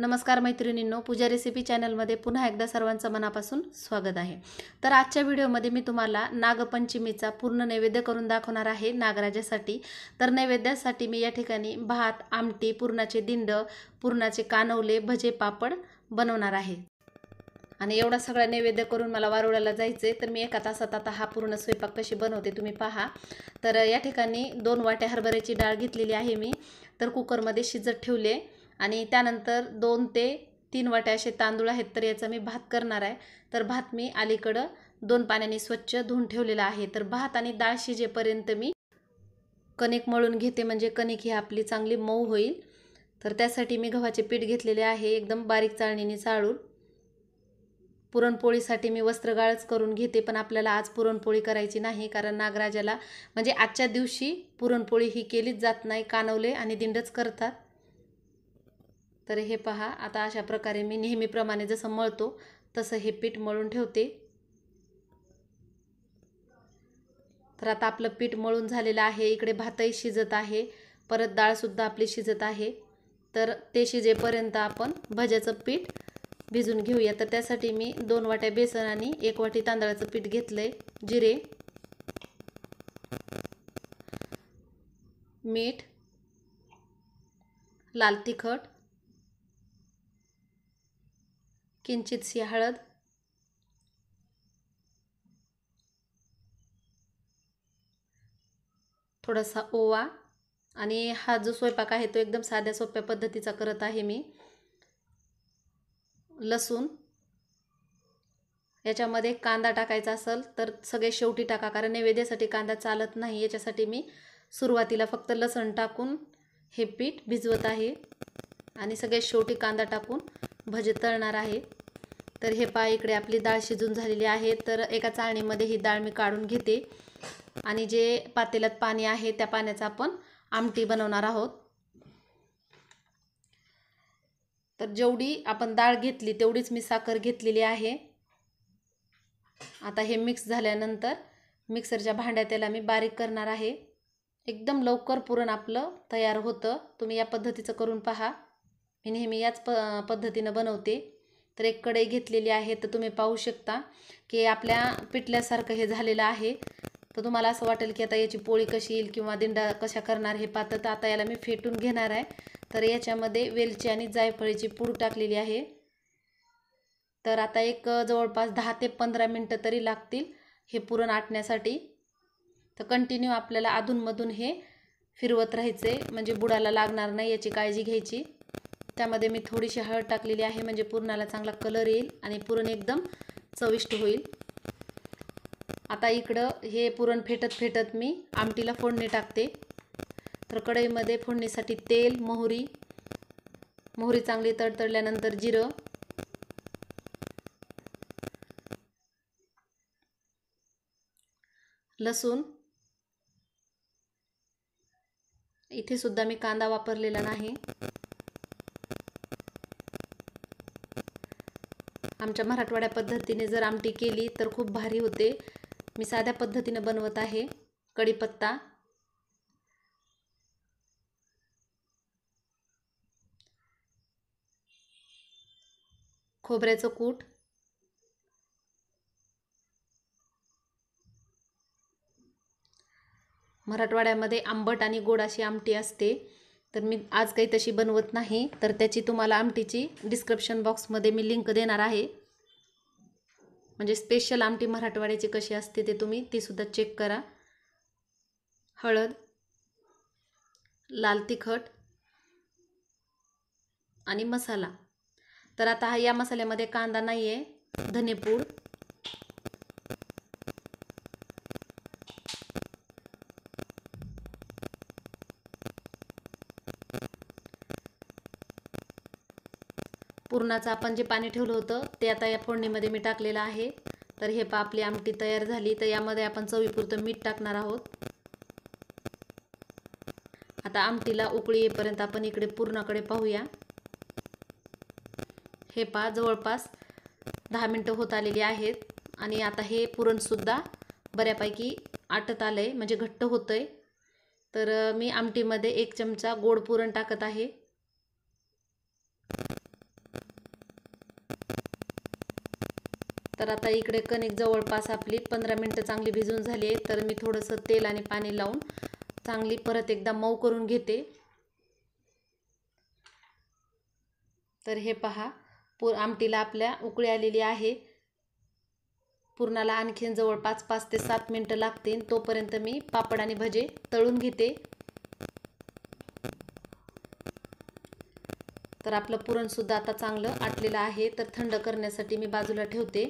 नमस्कार मैत्रिणींनो पूजा रेसिपी चॅनलमध्ये पुन्हा एकदा सर्वांचं मनापासून स्वागत आहे तर आजच्या व्हिडिओमध्ये मी तुम्हाला नागपंचमीचा पूर्ण नैवेद्य करून दाखवणार आहे नागराजासाठी तर नैवेद्यासाठी मी या ठिकाणी भात आमटी पुरणाचे दिंड पुरणाचे कानवले भजे पापड बनवणार आहे आणि एवढा सगळा नैवेद्य करून मला वारुळाला जायचं तर मी एका तासात आता हा पूर्ण स्वयंपाक कशी बनवते तुम्ही पहा तर या ठिकाणी दोन वाट्या हरभऱ्याची डाळ घेतलेली आहे मी तर कुकरमध्ये शिजत ठेवले आणि त्यानंतर दोन ते तीन वाट्या असे तांदूळ आहेत तर याचा मी भात करणार आहे तर भात मी अलीकडं दोन पाण्याने स्वच्छ धुवून ठेवलेला आहे तर भात आणि डाळ शिजेपर्यंत मी कणिक मळून घेते म्हणजे कणिक ही आपली चांगली मऊ होईल तर त्यासाठी मी गव्हाचे पीठ घेतलेले आहे एकदम बारीक चाळणीने चाळून पुरणपोळीसाठी मी वस्त्रगाळच करून घेते पण आपल्याला आज पुरणपोळी करायची नाही कारण नागराजाला म्हणजे आजच्या दिवशी पुरणपोळी ही केलीच जात नाही कानवले आणि दिंडच करतात तर हे पहा आता अशा प्रकारे मी नेहमीप्रमाणे जसं मळतो तसं हे पीठ मळून ठेवते तर आता आपलं पीठ मळून झालेलं आहे इकडे भातही शिजत आहे परत डाळसुद्धा आपली शिजत आहे तर ते शिजेपर्यंत आपण भज्याचं पीठ भिजून घेऊया तर त्यासाठी मी दोन वाट्या बेसन आणि एक वाटी तांदळाचं पीठ घेतलं आहे जिरे मीठ लाल तिखट सी हळद थोडासा ओवा आणि हा जो स्वयंपाक आहे तो एकदम साध्या सोप्या पद्धतीचा करत आहे मी लसूण याच्यामध्ये कांदा टाकायचा असेल तर सगळे शेवटी टाका कारण नैवेद्यासाठी कांदा चालत नाही याच्यासाठी मी सुरुवातीला फक्त लसण टाकून हे पीठ भिजवत आहे आणि सगळे शेवटी कांदा टाकून भजे तळणार आहे तर हे पा इकडे आपली डाळ शिजून झालेली आहे तर एका चाळणीमध्ये ही डाळ मी काढून घेते आणि जे पातेल्यात पाणी आहे त्या पाण्याचा आपण आमटी बनवणार आहोत तर जेवढी आपण डाळ घेतली तेवढीच मी साखर घेतलेली आहे आता हे मिक्स झाल्यानंतर मिक्सरच्या भांड्या त्याला मी बारीक करणार आहे एकदम लवकर पुरण आपलं तयार होतं तुम्ही या पद्धतीचं करून पहा मी नेहमी याच प पद्धतीनं बनवते तर एक कढई घेतलेली आहे तर तुम्ही पाहू शकता की आपल्या पिठल्यासारखं हे झालेलं आहे तर तुम्हाला असं वाटेल की आता याची पोळी कशी येईल किंवा दिंडा कशा करणार हे पाहतं तर आता याला मी फेटून घेणार आहे तर याच्यामध्ये वेलची आणि जायफळीची पूड टाकलेली आहे तर आता एक जवळपास दहा ते पंधरा मिनटं तरी लागतील हे पुरण आटण्यासाठी तर कंटिन्यू आपल्याला अधूनमधून हे फिरवत राहायचे म्हणजे बुडाला लागणार नाही याची काळजी घ्यायची त्यामध्ये मी थोडीशी हळद टाकलेली आहे म्हणजे पुरणाला चांगला कलर येईल आणि पुरण एकदम चविष्ट होईल आता इकडं हे पुरण फेटत फेटत मी आमटीला फोडणी टाकते तर कढईमध्ये फोडणीसाठी तेल मोहरी मोहरी चांगली तडतडल्यानंतर जिरं लसूण इथे सुद्धा मी कांदा वापरलेला नाही आमच्या मराठवाड्या पद्धतीने जर आमटी केली तर खूप भारी होते मी साध्या पद्धतीने बनवत आहे कढीपत्ता खोबऱ्याचं कूट मराठवाड्यामध्ये आंबट आणि गोड अशी आमटी असते तर मी आज काही तशी बनवत नाही तर त्याची तुम्हाला आमटीची डिस्क्रिप्शन बॉक्समध्ये मी लिंक देणार आहे म्हणजे स्पेशल आमटी मराठवाड्याची कशी असते ते तुम्ही तीसुद्धा चेक करा हळद लाल तिखट आणि मसाला तर आता हा या मसाल्यामध्ये कांदा नाही आहे धनेपूड पुरणाचं आपण जे पाणी ठेवलं होतं ते आता या फोडणीमध्ये मी टाकलेलं आहे तर हे पा आपली आमटी तयार झाली तर यामध्ये आपण चवीपुरतं मीठ टाकणार आहोत आता आमटीला उकळी येईपर्यंत आपण इकडे पूर्णाकडे पाहूया हे पा जवळपास दहा मिनटं होत आलेली आहेत आणि आता हे पुरणसुद्धा बऱ्यापैकी आटत आलं आहे म्हणजे घट्ट होतं आहे तर मी आमटीमध्ये एक चमचा गोड पुरण टाकत आहे तर आता इकडे कणिक जवळपास आपली पंधरा मिनटं चांगली भिजून झाली आहे तर मी थोडंसं तेल आणि पाणी लावून चांगली परत एकदा मऊ करून घेते तर हे पहा पूर आमटीला आपल्या उकळी आलेली आहे पुरणाला आणखीन जवळपास पाच ते सात मिनटं लागतील तोपर्यंत मी पापड आणि भजे तळून घेते तर आपलं पुरणसुद्धा आता चांगलं आटलेलं आहे तर थंड करण्यासाठी मी बाजूला ठेवते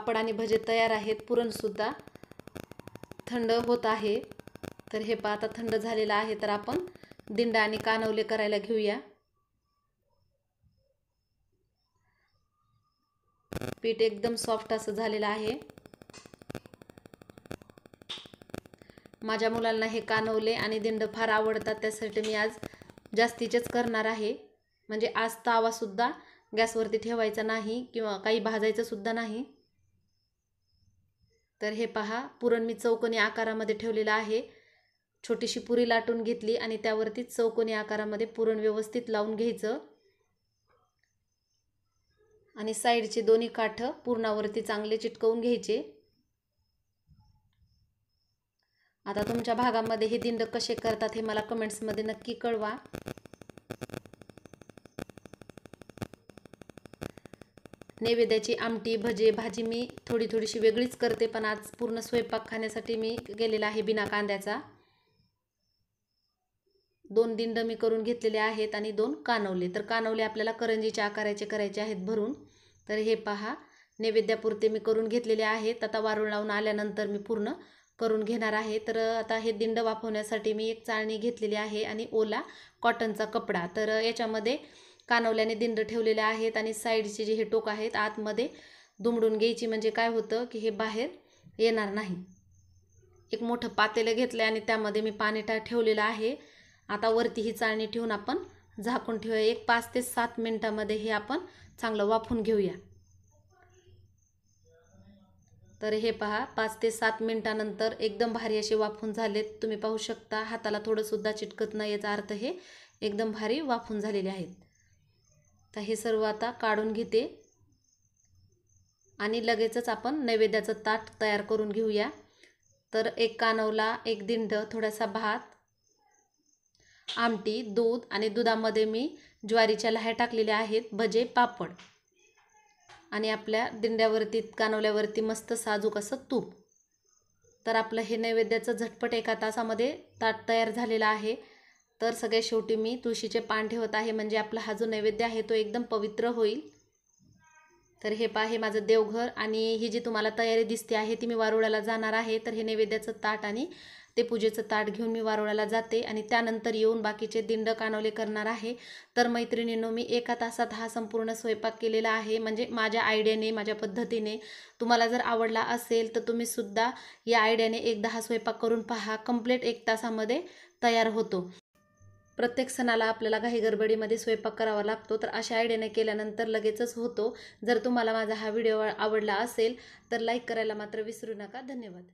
पापड आणि भजे तयार आहेत पुरणसुद्धा थंड होत आहे तर हे पा आता थंड झालेलं आहे तर आपण दिंडा आणि कानवले करायला घेऊया पीठ एकदम सॉफ्ट असं झालेलं आहे माझ्या मुलांना हे कानवले आणि दिंड फार आवडतात त्यासाठी मी आज जास्तीचेच करणार आहे म्हणजे आज तावासुद्धा गॅसवरती ठेवायचा नाही किंवा काही भाजायचं सुद्धा नाही तर हे पहा पुरण मी चौकोनी आकारामध्ये ठेवलेलं आहे छोटीशी पुरी लाटून घेतली आणि त्यावरती चौकोनी आकारामध्ये पुरण व्यवस्थित लावून घ्यायचं आणि साईडचे दोन्ही काठ पुरणावरती चांगले चिटकवून घ्यायचे आता तुमच्या भागामध्ये हे दिंड कसे करतात हे मला कमेंट्समध्ये नक्की कळवा नैवेद्याची आमटी भजे भाजी मी थोडी थोडीशी वेगळीच करते पण आज पूर्ण स्वयंपाक खाण्यासाठी मी गेलेला आहे बिना कांद्याचा दोन दिंड मी करून घेतलेले आहेत आणि दोन कानवले तर कानवले आपल्याला करंजीच्या आकाराचे करायचे आहेत भरून तर हे पहा नैवेद्यापुरते मी करून घेतलेले आहेत आता वारूळ लावून आल्यानंतर मी पूर्ण करून घेणार आहे तर आता हे दिंड वाफवण्यासाठी मी एक चाळणी घेतलेली आहे आणि ओला कॉटनचा कपडा तर याच्यामध्ये कानवल्याने दिंड ठेवलेले आहेत आणि साईडचे जे हे टोक आहेत आतमध्ये दुमडून घ्यायची म्हणजे काय होतं की हे बाहेर येणार नाही एक मोठं पातेलं घेतलं आणि त्यामध्ये मी पाणी टा ठेवलेलं आहे आता वरती ही चाळणी ठेवून आपण झाकून ठेवूया एक पाच ते सात मिनटामध्ये हे आपण चांगलं वाफून घेऊया तर हे पहा पाच ते सात मिनटानंतर एकदम भारी असे वाफून झालेत तुम्ही पाहू शकता हाताला थोडंसुद्धा चिटकत नाही याचा अर्थ हे एकदम भारी वाफून झालेले आहेत तर हे सर्व आता काढून घेते आणि लगेचच आपण नैवेद्याचं ताट तयार करून घेऊया तर एक कानवला एक दिंड थोडासा भात आमटी दूध आणि दुधामध्ये मी ज्वारीच्या लाह्या टाकलेल्या आहेत भजे पापड आणि आपल्या दिंड्यावरती कानवल्यावरती मस्त साजूक असं तूप तर आपलं हे नैवेद्याचं झटपट एका तासामध्ये ताट तयार झालेलं आहे तर सगळ्यात शेवटी मी तुळशीचे पान ठेवत आहे म्हणजे आपला हा जो नैवेद्य आहे तो एकदम पवित्र होईल तर हे पाहे हे माझं देवघर आणि ही जी तुम्हाला तयारी दिसते आहे ती मी वारुळ्याला जाणार आहे तर हे नैवेद्याचं ताट आणि ते पूजेचं ताट घेऊन मी वारुळाला जाते आणि त्यानंतर येऊन बाकीचे दिंड कानवले करणार आहे तर मैत्रिणींनो मी एका तासात हा संपूर्ण स्वयंपाक केलेला आहे म्हणजे माझ्या आयडियाने माझ्या पद्धतीने तुम्हाला जर आवडला असेल तर तुम्हीसुद्धा या आयडियाने एकदा हा स्वयंपाक करून पहा कंप्लीट एक तासामध्ये तयार होतो प्रत्येक सणाला आपल्याला काही गडबडीमध्ये स्वयंपाक करावा लागतो तर अशा आयडियाने केल्यानंतर लगेचच होतो जर तुम्हाला माझा हा व्हिडिओ आवडला असेल तर लाईक करायला मात्र विसरू नका धन्यवाद